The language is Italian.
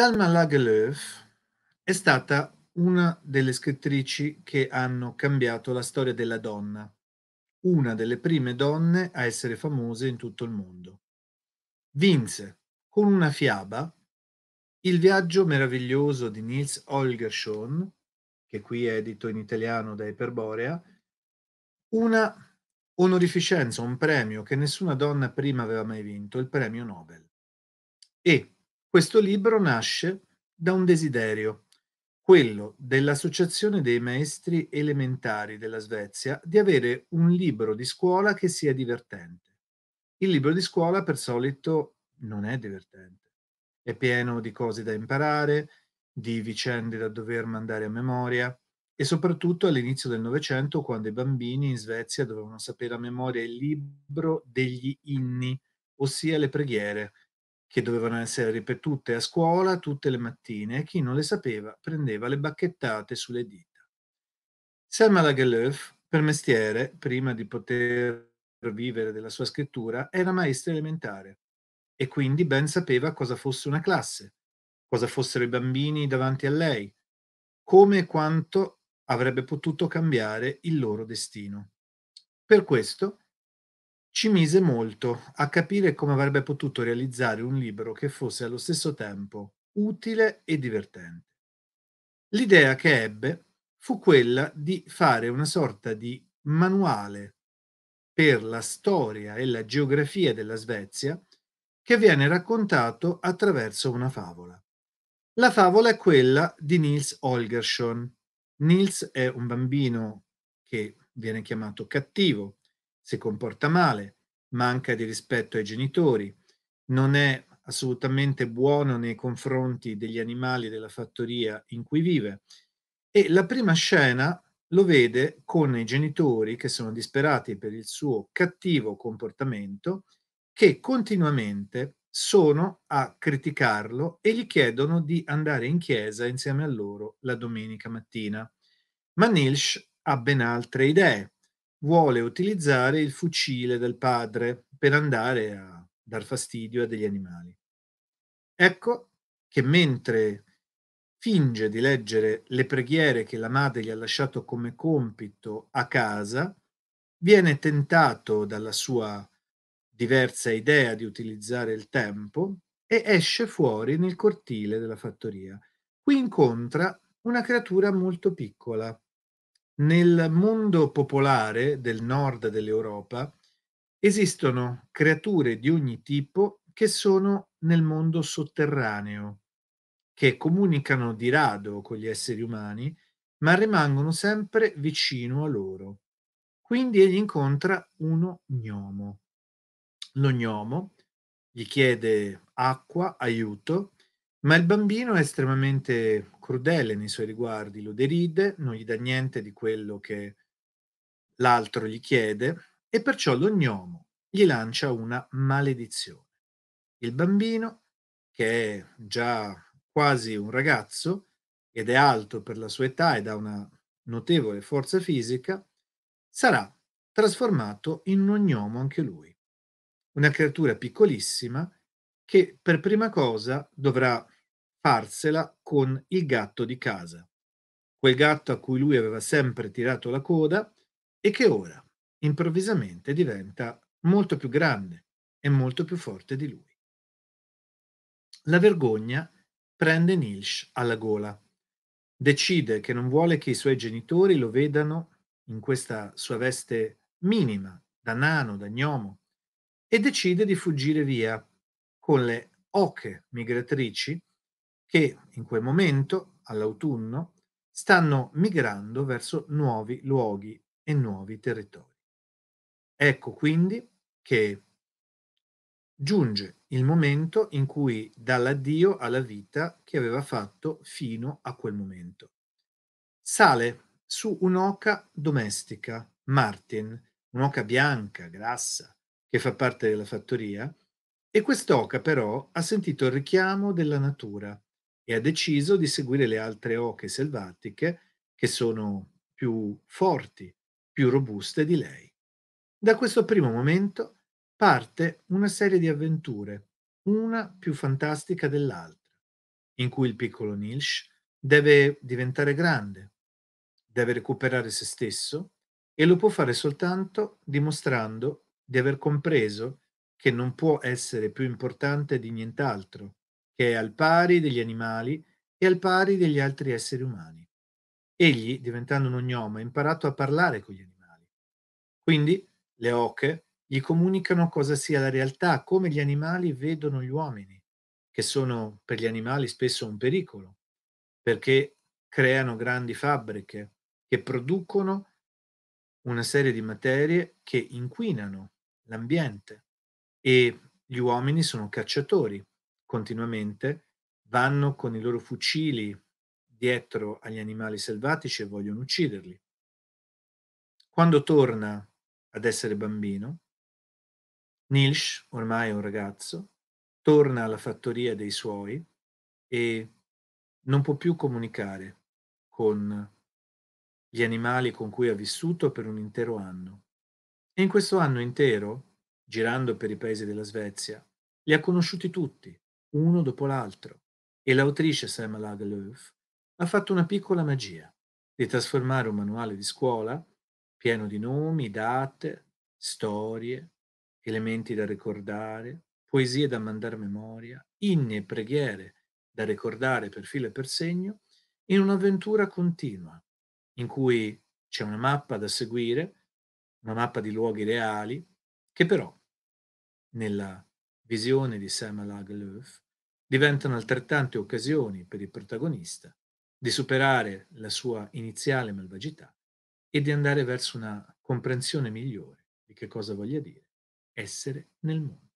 Selma Lagerlöf è stata una delle scrittrici che hanno cambiato la storia della donna, una delle prime donne a essere famose in tutto il mondo. Vinse con una fiaba il viaggio meraviglioso di Nils Holgersson, che qui è edito in italiano da Iperborea, una onorificenza, un premio che nessuna donna prima aveva mai vinto, il premio Nobel. E questo libro nasce da un desiderio, quello dell'Associazione dei Maestri Elementari della Svezia di avere un libro di scuola che sia divertente. Il libro di scuola per solito non è divertente, è pieno di cose da imparare, di vicende da dover mandare a memoria e soprattutto all'inizio del Novecento quando i bambini in Svezia dovevano sapere a memoria il libro degli inni, ossia le preghiere che dovevano essere ripetute a scuola tutte le mattine e chi non le sapeva prendeva le bacchettate sulle dita. Selma Lagerlöf, per mestiere, prima di poter vivere della sua scrittura, era maestra elementare e quindi ben sapeva cosa fosse una classe, cosa fossero i bambini davanti a lei, come e quanto avrebbe potuto cambiare il loro destino. Per questo ci mise molto a capire come avrebbe potuto realizzare un libro che fosse allo stesso tempo utile e divertente. L'idea che ebbe fu quella di fare una sorta di manuale per la storia e la geografia della Svezia che viene raccontato attraverso una favola. La favola è quella di Nils Holgersson. Nils è un bambino che viene chiamato cattivo si comporta male, manca di rispetto ai genitori, non è assolutamente buono nei confronti degli animali della fattoria in cui vive. E la prima scena lo vede con i genitori che sono disperati per il suo cattivo comportamento, che continuamente sono a criticarlo e gli chiedono di andare in chiesa insieme a loro la domenica mattina. Ma Nilsch ha ben altre idee vuole utilizzare il fucile del padre per andare a dar fastidio a degli animali. Ecco che mentre finge di leggere le preghiere che la madre gli ha lasciato come compito a casa, viene tentato dalla sua diversa idea di utilizzare il tempo e esce fuori nel cortile della fattoria. Qui incontra una creatura molto piccola, nel mondo popolare del nord dell'Europa esistono creature di ogni tipo che sono nel mondo sotterraneo, che comunicano di rado con gli esseri umani, ma rimangono sempre vicino a loro. Quindi egli incontra uno gnomo. Lo gnomo gli chiede acqua, aiuto, ma il bambino è estremamente crudele nei suoi riguardi, lo deride, non gli dà niente di quello che l'altro gli chiede e perciò l'ognomo gli lancia una maledizione. Il bambino, che è già quasi un ragazzo ed è alto per la sua età ed ha una notevole forza fisica, sarà trasformato in un gnomo anche lui, una creatura piccolissima che per prima cosa dovrà farsela con il gatto di casa, quel gatto a cui lui aveva sempre tirato la coda e che ora improvvisamente diventa molto più grande e molto più forte di lui. La vergogna prende Nils alla gola. Decide che non vuole che i suoi genitori lo vedano in questa sua veste minima, da nano, da gnomo, e decide di fuggire via con le oche migratrici che in quel momento, all'autunno, stanno migrando verso nuovi luoghi e nuovi territori. Ecco quindi che giunge il momento in cui dà l'addio alla vita che aveva fatto fino a quel momento. Sale su un'oca domestica, Martin, un'oca bianca, grassa, che fa parte della fattoria, e quest'oca però ha sentito il richiamo della natura e ha deciso di seguire le altre oche selvatiche che sono più forti, più robuste di lei. Da questo primo momento parte una serie di avventure, una più fantastica dell'altra, in cui il piccolo Nilsh deve diventare grande, deve recuperare se stesso e lo può fare soltanto dimostrando di aver compreso che non può essere più importante di nient'altro, che è al pari degli animali e al pari degli altri esseri umani. Egli, diventando un ognomo, ha imparato a parlare con gli animali. Quindi le oche gli comunicano cosa sia la realtà, come gli animali vedono gli uomini, che sono per gli animali spesso un pericolo, perché creano grandi fabbriche che producono una serie di materie che inquinano l'ambiente e gli uomini sono cacciatori continuamente, vanno con i loro fucili dietro agli animali selvatici e vogliono ucciderli. Quando torna ad essere bambino, Nils, ormai è un ragazzo, torna alla fattoria dei suoi e non può più comunicare con gli animali con cui ha vissuto per un intero anno. E in questo anno intero girando per i paesi della Svezia, li ha conosciuti tutti, uno dopo l'altro, e l'autrice Selma Lagerlöf ha fatto una piccola magia di trasformare un manuale di scuola, pieno di nomi, date, storie, elementi da ricordare, poesie da mandare a memoria, inni e preghiere da ricordare per filo e per segno, in un'avventura continua, in cui c'è una mappa da seguire, una mappa di luoghi reali, che però nella visione di Samalag Leuf diventano altrettante occasioni per il protagonista di superare la sua iniziale malvagità e di andare verso una comprensione migliore di che cosa voglia dire essere nel mondo.